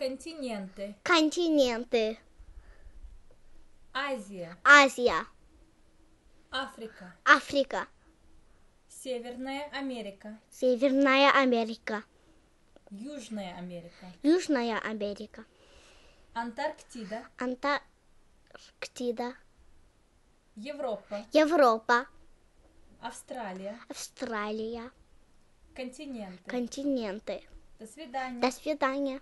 Континенты. Континенты. Азия. Азия. Африка. Африка. Северная Америка. Северная Америка. Южная Америка. Южная Америка. Антарктида. Антарктида. Европа. Европа. Австралия. Австралия. Континенты. Континенты. До свидания. До свидания.